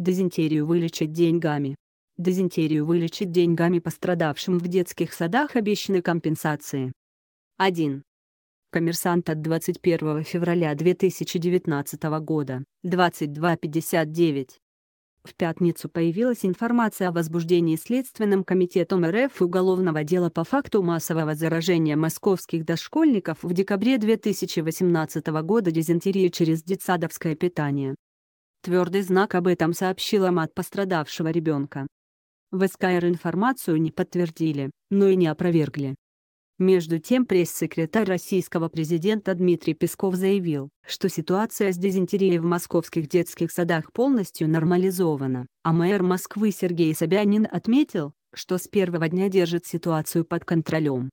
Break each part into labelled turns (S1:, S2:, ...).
S1: Дизентерию вылечить деньгами. Дизентерию вылечить деньгами пострадавшим в детских садах обещаны компенсации. 1. Коммерсант от 21 февраля 2019 года, 22.59. В пятницу появилась информация о возбуждении Следственным комитетом РФ уголовного дела по факту массового заражения московских дошкольников в декабре 2018 года дизентерии через детсадовское питание. Твердый знак об этом сообщила мать пострадавшего ребенка. В СКР информацию не подтвердили, но и не опровергли. Между тем пресс-секретарь российского президента Дмитрий Песков заявил, что ситуация с дизентерией в московских детских садах полностью нормализована, а мэр Москвы Сергей Собянин отметил, что с первого дня держит ситуацию под контролем.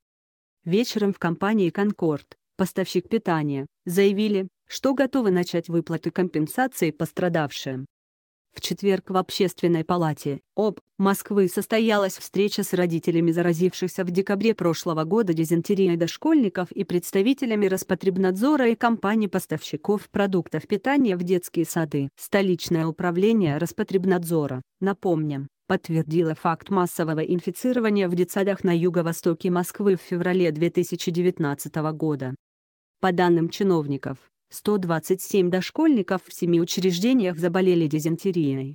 S1: Вечером в компании «Конкорд», поставщик питания, заявили, что готовы начать выплаты компенсации пострадавшим. В четверг в Общественной палате об Москвы состоялась встреча с родителями заразившихся в декабре прошлого года дизентерией дошкольников и представителями Роспотребнадзора и компаний-поставщиков продуктов питания в детские сады. Столичное управление Роспотребнадзора, напомним, подтвердило факт массового инфицирования в детсадах на юго-востоке Москвы в феврале 2019 года. По данным чиновников, 127 дошкольников в семи учреждениях заболели дизентерией.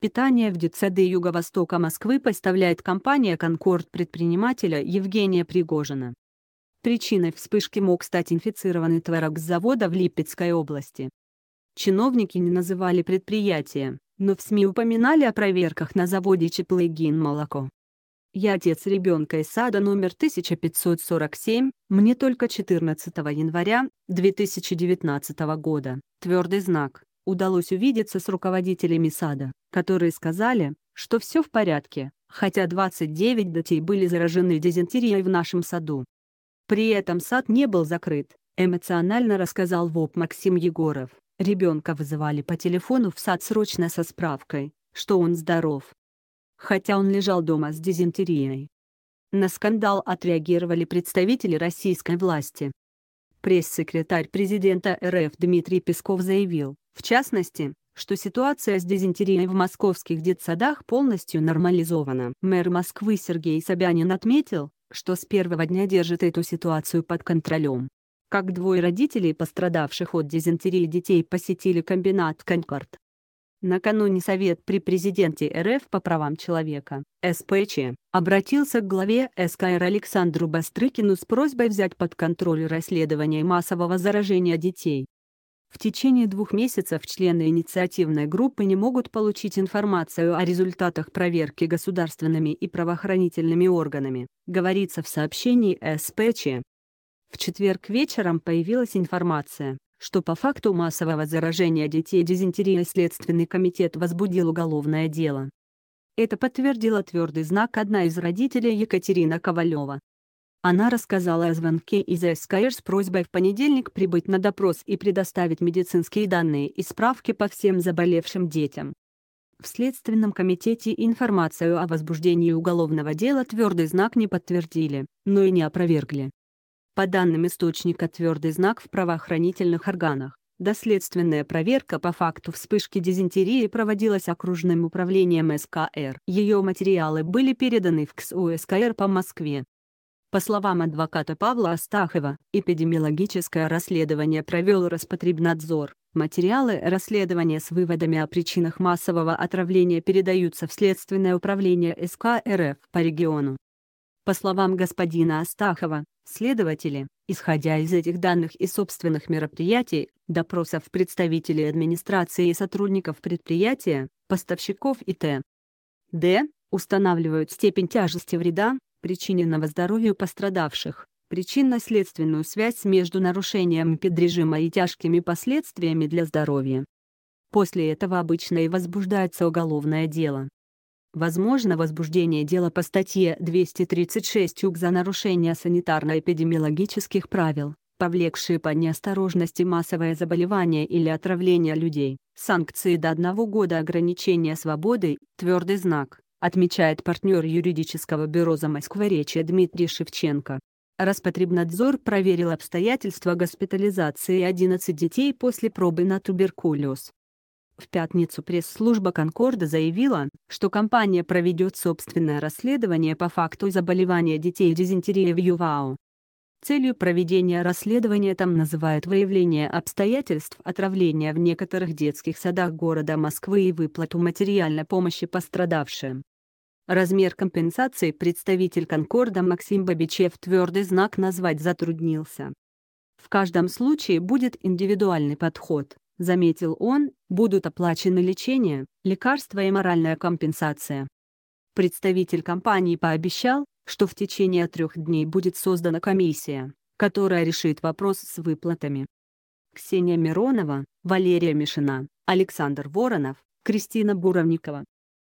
S1: Питание в ДЦД Юго-Востока Москвы поставляет компания «Конкорд» предпринимателя Евгения Пригожина. Причиной вспышки мог стать инфицированный творог с завода в Липецкой области. Чиновники не называли предприятие, но в СМИ упоминали о проверках на заводе Чеплыгин молоко. Я отец ребенка из сада номер 1547, мне только 14 января 2019 года. Твердый знак. Удалось увидеться с руководителями сада, которые сказали, что все в порядке, хотя 29 детей были заражены дизентерией в нашем саду. При этом сад не был закрыт, эмоционально рассказал ВОП Максим Егоров. Ребенка вызывали по телефону в сад срочно со справкой, что он здоров хотя он лежал дома с дизентерией. На скандал отреагировали представители российской власти. Пресс-секретарь президента РФ Дмитрий Песков заявил, в частности, что ситуация с дизентерией в московских детсадах полностью нормализована. Мэр Москвы Сергей Собянин отметил, что с первого дня держит эту ситуацию под контролем. Как двое родителей пострадавших от дизентерии детей посетили комбинат «Конкорд», Накануне Совет при президенте РФ по правам человека, СПЧ, обратился к главе СКР Александру Бастрыкину с просьбой взять под контроль расследование массового заражения детей. В течение двух месяцев члены инициативной группы не могут получить информацию о результатах проверки государственными и правоохранительными органами, говорится в сообщении СПЧ. В четверг вечером появилась информация, что по факту массового заражения детей дизентерией Следственный комитет возбудил уголовное дело. Это подтвердила твердый знак одна из родителей Екатерина Ковалева. Она рассказала о звонке из СКР с просьбой в понедельник прибыть на допрос и предоставить медицинские данные и справки по всем заболевшим детям. В Следственном комитете информацию о возбуждении уголовного дела твердый знак не подтвердили, но и не опровергли. По данным источника «Твердый знак» в правоохранительных органах, доследственная проверка по факту вспышки дизентерии проводилась окружным управлением СКР. Ее материалы были переданы в КСУ СКР по Москве. По словам адвоката Павла Астахова, эпидемиологическое расследование провел Роспотребнадзор. Материалы расследования с выводами о причинах массового отравления передаются в Следственное управление СКРФ по региону. По словам господина Астахова, Следователи, исходя из этих данных и собственных мероприятий, допросов представителей администрации и сотрудников предприятия, поставщиков и т. д. устанавливают степень тяжести вреда, причиненного здоровью пострадавших, причинно-следственную связь между нарушением педрежима и тяжкими последствиями для здоровья. После этого обычно и возбуждается уголовное дело. Возможно, возбуждение дела по статье 236 УК за нарушение санитарно-эпидемиологических правил, повлекшие по неосторожности массовое заболевание или отравление людей, санкции до одного года ограничения свободы, твердый знак, отмечает партнер юридического бюро за Москворечье Дмитрий Шевченко. Распотребнадзор проверил обстоятельства госпитализации 11 детей после пробы на туберкулез. В пятницу пресс-служба «Конкорда» заявила, что компания проведет собственное расследование по факту заболевания детей дизентерией в ЮВАО. Целью проведения расследования там называют выявление обстоятельств отравления в некоторых детских садах города Москвы и выплату материальной помощи пострадавшим. Размер компенсации представитель «Конкорда» Максим Бабичев твердый знак назвать затруднился. В каждом случае будет индивидуальный подход заметил он, будут оплачены лечение, лекарства и моральная компенсация. Представитель компании пообещал, что в течение трех дней будет создана комиссия, которая решит вопрос с выплатами. Ксения Миронова, Валерия Мишина, Александр Воронов, Кристина Буровникова.